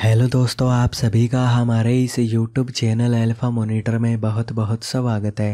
hello दोस्तों आप सभी का हमारे इस यूट्यूब चैनल एल्फा मोनिटर में बहुत बहुत स्वागत है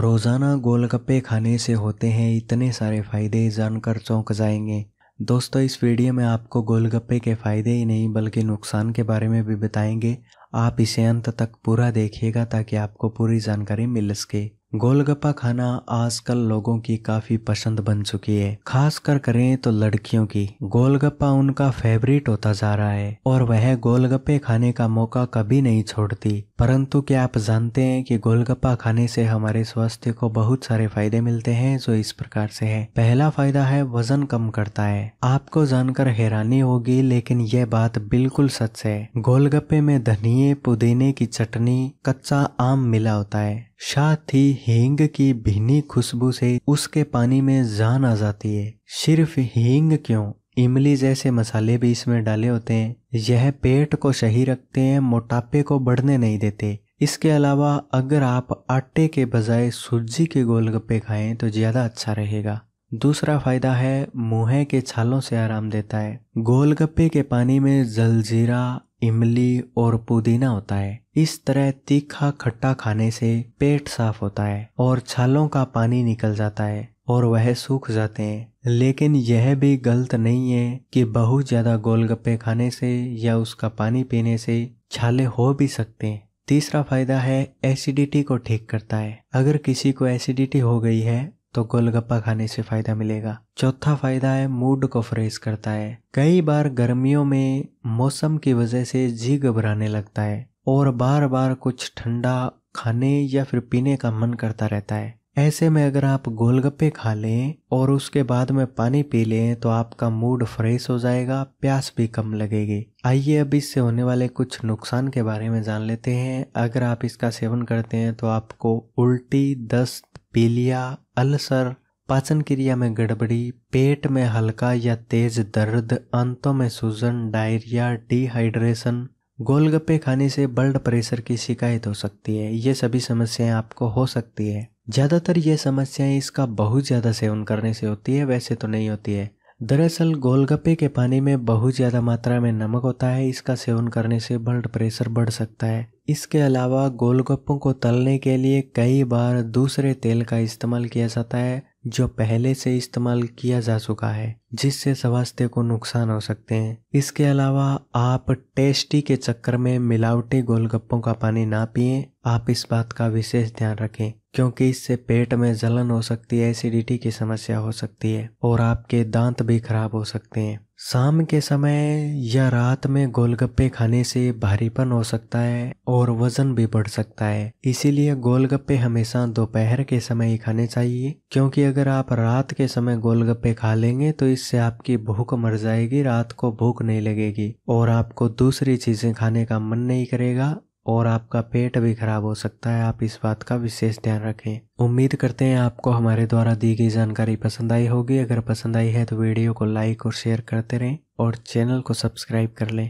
रोज़ाना गोलगप्पे खाने से होते हैं इतने सारे फ़ायदे जानकर चौंक जाएंगे दोस्तों इस वीडियो में आपको गोलगप्पे के फ़ायदे ही नहीं बल्कि नुकसान के बारे में भी बताएंगे आप इसे अंत तक पूरा देखिएगा ताकि आपको पूरी जानकारी मिल सके गोलगप्पा खाना आजकल लोगों की काफी पसंद बन चुकी है खास कर करें तो लड़कियों की गोलगप्पा उनका फेवरेट होता जा रहा है और वह गोलगप्पे खाने का मौका कभी नहीं छोड़ती परंतु क्या आप जानते हैं कि गोलगप्पा खाने से हमारे स्वास्थ्य को बहुत सारे फायदे मिलते हैं जो इस प्रकार से है पहला फायदा है वजन कम करता है आपको जानकर हैरानी होगी लेकिन यह बात बिल्कुल सच है गोलगप्पे में धनिए पुदीने की चटनी कच्चा आम मिला होता है साथ ही हींग की भिनी खुशबू से उसके पानी में जान आ जाती है सिर्फ हींग क्यों इमली जैसे मसाले भी इसमें डाले होते हैं यह पेट को सही रखते हैं मोटापे को बढ़ने नहीं देते इसके अलावा अगर आप आटे के बजाय सूजी के गोलगप्पे खाएं तो ज़्यादा अच्छा रहेगा दूसरा फायदा है मुँह के छालों से आराम देता है गोलगप्पे के पानी में जलजीरा इमली और पुदीना होता है इस तरह तीखा खट्टा खाने से पेट साफ होता है और छालों का पानी निकल जाता है और वह सूख जाते हैं लेकिन यह भी गलत नहीं है कि बहुत ज़्यादा गोलगप्पे खाने से या उसका पानी पीने से छाले हो भी सकते हैं तीसरा फायदा है एसिडिटी को ठीक करता है अगर किसी को एसिडिटी हो गई है तो गोलगप्पा खाने से फायदा मिलेगा चौथा फायदा है मूड को फ्रेश करता है कई बार गर्मियों में मौसम की वजह से जी घबराने लगता है और बार बार कुछ ठंडा खाने या फिर पीने का मन करता रहता है ऐसे में अगर आप गोलगप्पे खा लें और उसके बाद में पानी पी लें तो आपका मूड फ्रेश हो जाएगा प्यास भी कम लगेगी आइए अब इससे होने वाले कुछ नुकसान के बारे में जान लेते हैं अगर आप इसका सेवन करते हैं तो आपको उल्टी दस्त पीलिया अल्सर पाचन क्रिया में गड़बड़ी पेट में हल्का या तेज दर्द अंतों में सूजन डायरिया डिहाइड्रेशन गोलगप्पे खाने से ब्लड प्रेशर की शिकायत हो सकती है ये सभी समस्याएं आपको हो सकती है ज़्यादातर ये समस्याएं इसका बहुत ज़्यादा सेवन करने से होती है वैसे तो नहीं होती है दरअसल गोलगप्पे के पानी में बहुत ज़्यादा मात्रा में नमक होता है इसका सेवन करने से ब्लड प्रेशर बढ़ सकता है इसके अलावा गोलगप्पों को तलने के लिए कई बार दूसरे तेल का इस्तेमाल किया जाता है जो पहले से इस्तेमाल किया जा चुका है जिससे स्वास्थ्य को नुकसान हो सकते हैं इसके अलावा आप टेस्टी के चक्कर में मिलावटी गोलगप्पों का पानी ना पिए आप इस बात का विशेष ध्यान रखें क्योंकि इससे पेट में जलन हो सकती है एसिडिटी की समस्या हो सकती है और आपके दांत भी खराब हो सकते हैं शाम के समय या रात में गोलगप्पे खाने से भारीपन हो सकता है और वजन भी बढ़ सकता है इसीलिए गोलगप्पे हमेशा दोपहर के समय ही खाने चाहिए क्योंकि अगर आप रात के समय गोलगप्पे खा लेंगे तो इससे आपकी भूख मर जाएगी रात को भूख नहीं लगेगी और आपको दूसरी चीजें खाने का मन नहीं करेगा और आपका पेट भी खराब हो सकता है आप इस बात का विशेष ध्यान रखें उम्मीद करते हैं आपको हमारे द्वारा दी गई जानकारी पसंद आई होगी अगर पसंद आई है तो वीडियो को लाइक और शेयर करते रहें और चैनल को सब्सक्राइब कर लें